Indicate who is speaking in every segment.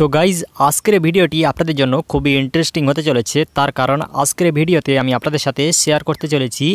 Speaker 1: তো গাইজ আজকের ভিডিওটি আপনাদের জন্য খুবই ইন্টারেস্টিং হতে চলেছে তার কারণ আজকের ভিডিওতে আমি আপনাদের সাথে শেয়ার করতে চলেছি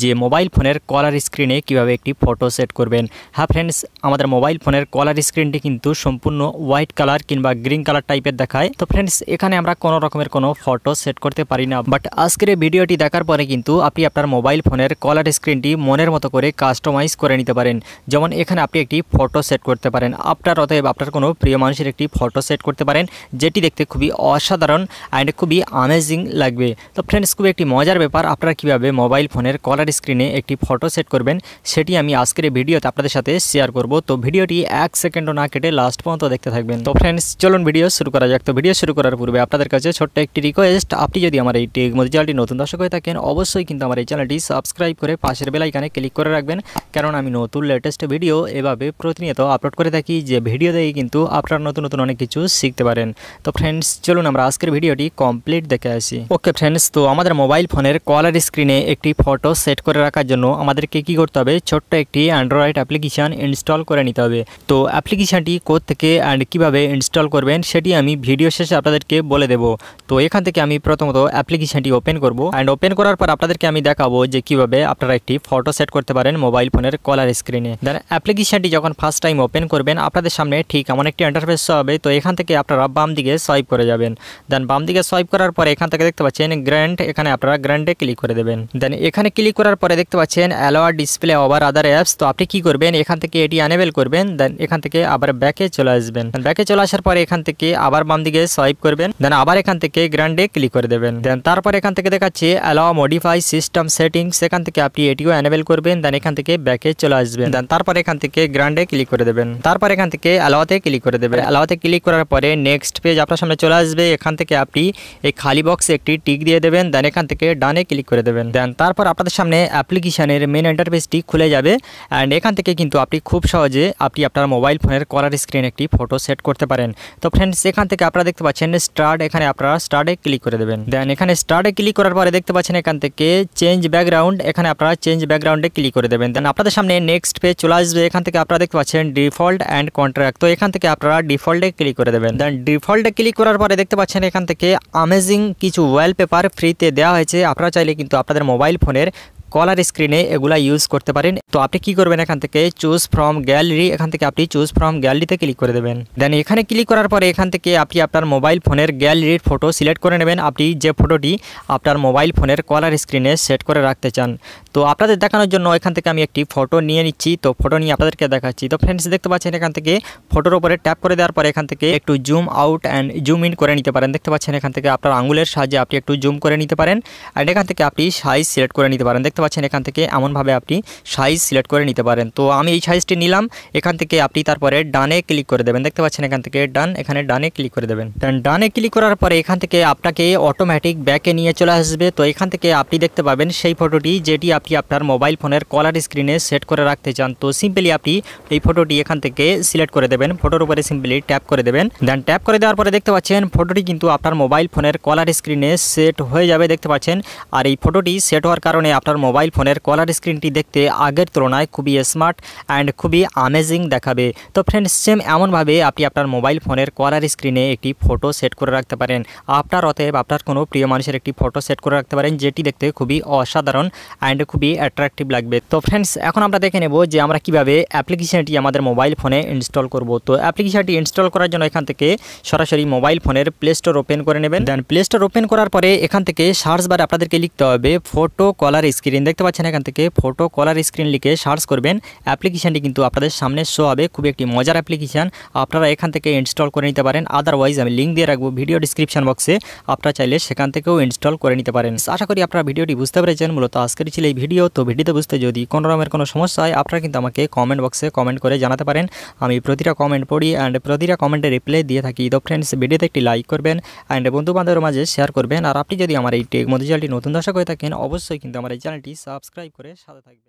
Speaker 1: যে মোবাইল ফোনের কলার স্ক্রিনে কিভাবে একটি ফটো সেট করবেন হ্যাঁ ফ্রেন্ডস আমাদের মোবাইল ফোনের কলার স্ক্রিনটি কিন্তু সম্পূর্ণ হোয়াইট কালার কিংবা গ্রিন কালার টাইপের দেখায় তো ফ্রেন্ডস এখানে আমরা কোনো রকমের কোনো ফটো সেট করতে পারি না বাট আজকের ভিডিওটি দেখার পরে কিন্তু আপনি আপনার মোবাইল ফোনের কলার স্ক্রিনটি মনের মতো করে কাস্টমাইজ করে নিতে পারেন যেমন এখানে আপনি একটি ফটো সেট করতে পারেন আপনার অতএব আপনার কোনো প্রিয় মানুষের একটি ফটো সেট করতে পারেন যেটি দেখতে খুবই অসাধারণ অ্যান্ড খুবই আমেজিং লাগবে তো ফ্রেন্ডস খুবই একটি মজার ব্যাপার আপনারা কীভাবে মোবাইল ফোনের কলার স্ক্রিনে একটি ফটো সেট করবেন সেটি আমি আজকের ভিডিওতে আপনাদের সাথে শেয়ার করব তো ভিডিওটি এক সেকেন্ডও না কেটে লাস্ট পর্যন্ত দেখতে থাকবেন তো ফ্রেন্ডস চলুন ভিডিও শুরু করা যাক তো ভিডিও শুরু করার পূর্বে আপনাদের কাছে ছোট্ট একটি রিকোয়েস্ট আপনি যদি আমার এই মধ্যে চ্যানেলটি নতুন দর্শক হয়ে থাকেন অবশ্যই কিন্তু আমার এই চ্যানেলটি সাবস্ক্রাইব করে পাশের বেলাইকানে ক্লিক করে রাখবেন কারণ আমি নতুন লেটেস্ট ভিডিও এভাবে প্রতিনিয়ত আপলোড করে থাকি যে ভিডিও দিয়ে কিন্তু আপনারা নতুন নতুন অনেক কিছু শিখতে পারেন তো ফ্রেন্ডস চলুন আমরা আজকের ভিডিওটি কমপ্লিট দেখে আসি ওকে ফ্রেন্ডস তো আমাদের মোবাইল ফোনের কলার স্ক্রিনে একটি ফটো সেট করে রাখার জন্য আমাদেরকে কি করতে হবে ছোট্ট একটি অ্যান্ড্রয়েড অ্যাপ্লিকেশান ইনস্টল করে নিতে হবে তো অ্যাপ্লিকেশানটি থেকে অ্যান্ড কীভাবে ইনস্টল করবেন সেটি আমি ভিডিও শেষে আপনাদেরকে বলে দেব তো এখান থেকে আমি প্রথমত অ্যাপ্লিকেশানটি ওপেন করব অ্যান্ড ওপেন করার পর আপনাদেরকে আমি দেখাবো যে কীভাবে আপনারা একটি ফটো সেট করতে পারেন মোবাইল ফোনের কলার স্ক্রিনে দেন অ্যাপ্লিকেশানটি যখন ফার্স্ট টাইম ওপেন করবেন আপনাদের সামনে ঠিক এমন একটি ইন্টারফেস হবে তো এখান থেকে থেকে আপনারা বাম দিকে সোয়াইপ করে যাবেন দেন বাম দিকে সোয়াইপ করার পরে এখান থেকে দেখতে পাচ্ছেন গ্র্যান্ড এখানে আপনারা গ্র্যান্ডে ক্লিক করে দেবেন দেন এখানে ক্লিক করার পরে দেখতে পাচ্ছেন allow display over other apps তো আপনি কি করবেন এখান থেকে এটি অ্যানেবেল করবেন দেন এখান থেকে আবার ব্যাকে চলে আসবেন ব্যাকে চলে আসার পরে এখান থেকে আবার বাম দিকে সোয়াইপ করবেন দেন আবার এখান থেকে গ্র্যান্ডে ক্লিক করে দেবেন দেন তারপর এখান থেকে দেখাচ্ছে অ্যালোয়া মডিফাই সিস্টেম সেটিং সেখান থেকে আপনি এটিও অ্যানেবেল করবেন দেন এখান থেকে ব্যাকে চলে আসবেন দেন তারপর এখান থেকে গ্র্যান্ডে ক্লিক করে দেবেন তারপর এখান থেকে অ্যালোয়াতে ক্লিক করে দেবেন অ্যালোয়াতে ক্লিক করার পর পরে নেক্সট পেজ আপনার সামনে চলে আসবে এখান থেকে আপনি এই খালি বক্সে একটি টিক দিয়ে দেবেন দেন এখান থেকে ডানে ক্লিক করে দেবেন দেন তারপর আপনাদের সামনে অ্যাপ্লিকেশানের মেন ইন্টারফেসটি খুলে যাবে অ্যান্ড এখান থেকে কিন্তু আপনি খুব সহজে আপনি আপনার মোবাইল ফোনের কলার স্ক্রিন একটি ফটো সেট করতে পারেন তো ফ্রেন্ডস এখান থেকে আপনারা দেখতে পাচ্ছেন স্টার্ট এখানে আপনারা স্টার্টে ক্লিক করে দেবেন দেন এখানে স্টার্টে ক্লিক করার পরে দেখতে পাচ্ছেন এখান থেকে চেঞ্জ ব্যাকগ্রাউন্ড এখানে আপনারা চেঞ্জ ব্যাকগ্রাউন্ডে ক্লিক করে দেবেন দেন আপনাদের সামনে নেক্সট পেজ চলে আসবে এখান থেকে আপনারা দেখতে পাচ্ছেন ডিফল্ট অ্যান্ড কন্ট্রাক্ট তো এখান থেকে আপনারা ডিফল্টে ক্লিক করে দেবেন দেবেন দেন ডিফল্টে ক্লিক করার পরে দেখতে পাচ্ছেন এখান থেকে আমেজিং কিছু ওয়ালপেপার ফ্রিতে দেওয়া হয়েছে আপনারা চাইলে কিন্তু আপনাদের মোবাইল ফোনের কলার স্ক্রিনে এগুলা ইউজ করতে পারেন তো আপনি কি করবেন এখান থেকে চুজ ফ্রম গ্যালারি এখান থেকে আপনি চুজ ফ্রম গ্যালারিতে ক্লিক করে দেবেন দেন এখানে ক্লিক করার পরে এখান থেকে আপনি আপনার মোবাইল ফোনের গ্যালারির ফটো সিলেক্ট করে নেবেন আপনি যে ফটোটি আপনার মোবাইল ফোনের কলার স্ক্রিনে সেট করে রাখতে চান তো আপনাদের দেখানোর জন্য এখান থেকে আমি একটি ফটো নিয়ে নিচ্ছি তো ফটো নিয়ে আপনাদেরকে দেখাচ্ছি তো ফ্রেন্ডস দেখতে পাচ্ছেন এখান থেকে ফটোর উপরে ট্যাপ করে দেওয়ার পরে এখান থেকে একটু zoom out and zoom in করে নিতে পারেন দেখতে পাচ্ছেন এখান থেকে আপনার আঙুলের সাহায্যে আপনি একটু জুম করে নিতে পারেন অ্যান্ড এখান থেকে আপনি সাইজ সিলেক্ট করে নিতে পারেন দেখতে দেখতে পাচ্ছেন এখান থেকে এমনভাবে আপনি সাইজ সিলেক্ট করে নিতে পারেন তো আমি এই সাইজটি নিলাম এখান থেকে আপনি তারপরে ডানে ক্লিক করে দেবেন দেখতে পাচ্ছেন এখান থেকে ডান এখানে ডানে ক্লিক করে দেবেন ডানে ক্লিক করার পরে এখান থেকে আপনাকে অটোমেটিক ব্যাকে নিয়ে চলে আসবে তো এখান থেকে আপনি দেখতে পাবেন সেই ফটোটি যেটি আপনি আপনার মোবাইল ফোনের কলার স্ক্রিনে সেট করে রাখতে চান তো সিম্পলি আপনি এই ফটোটি এখান থেকে সিলেক্ট করে দেবেন ফটোর উপরে সিম্পলি ট্যাপ করে দেবেন দেন ট্যাপ করে দেওয়ার পরে দেখতে পাচ্ছেন ফটোটি কিন্তু আপনার মোবাইল ফোনের কলার স্ক্রিনে সেট হয়ে যাবে দেখতে পাচ্ছেন আর এই ফটোটি সেট হওয়ার কারণে আপনার মোবাইল ফোনের কলার স্ক্রিনটি দেখতে আগের তুলনায় খুবই স্মার্ট অ্যান্ড খুবই আমেজিং দেখাবে তো ফ্রেন্ডস সেম এমনভাবে আপনি আপনার মোবাইল ফোনের কলার স্ক্রিনে একটি ফটো সেট করে রাখতে পারেন আপনার অতএব আপনার কোনো প্রিয় মানুষের একটি ফটো সেট করে রাখতে পারেন যেটি দেখতে খুবই অসাধারণ অ্যান্ড খুবই অ্যাট্রাকটিভ লাগবে তো ফ্রেন্ডস এখন আমরা দেখে নেব যে আমরা কীভাবে অ্যাপ্লিকেশানটি আমাদের মোবাইল ফোনে ইনস্টল করব তো অ্যাপ্লিকেশানটি ইনস্টল করার জন্য এখান থেকে সরাসরি মোবাইল ফোনের প্লে স্টোর ওপেন করে নেবেন দেন প্লে স্টোর ওপেন করার পরে এখান থেকে সার্চ বারে আপনাদেরকে লিখতে হবে ফটো কলার স্ক্রিন স্ক্রিন দেখতে পাচ্ছেন এখান থেকে ফটো কলার স্ক্রিন লিখে সার্চ করবেন অ্যাপ্লিকেশানটি কিন্তু আপনাদের সামনে শো হবে খুবই একটি মজার অ্যাপ্লিকেশান আপনারা এখান থেকে ইনস্টল করে নিতে পারেন আদারওয়াইজ আমি লিঙ্ক দিয়ে রাখবো ভিডিও ডিসক্রিপশন বক্সে আপনারা চাইলে সেখান থেকেও ইনস্টল করে নিতে পারেন আশা করি আপনারা ভিডিওটি বুঝতে পেরেছেন মূলত আজকের ছিল এই ভিডিও তো ভিডিওতে বুঝতে যদি কোনো রকমের কোনো সমস্যা হয় আপনারা কিন্তু আমাকে কমেন্ট বক্সে কমেন্ট করে জানাতে পারেন আমি প্রতিটা কমেন্ট পড়ি অ্যান্ড প্রতিটা কমেন্টে রিপ্লাই দিয়ে থাকি তো ফ্রেন্ডস ভিডিওতে একটি লাইক করবেন অ্যান্ড বন্ধুবান্ধবের মাঝে শেয়ার করবেন আর আপনি যদি আমার এই টেক মধ্যে নতুন দশা করে থাকেন অবশ্যই কিন্তু আমার এই চ্যানেলটি সাবস্ক্রাইব করে সাথে থাকবে